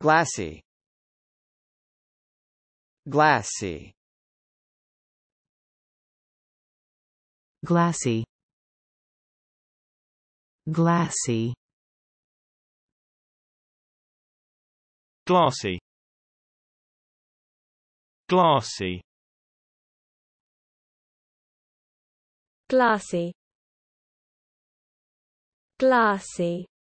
glassy glassy glassy glassy glassy glassy glassy glassy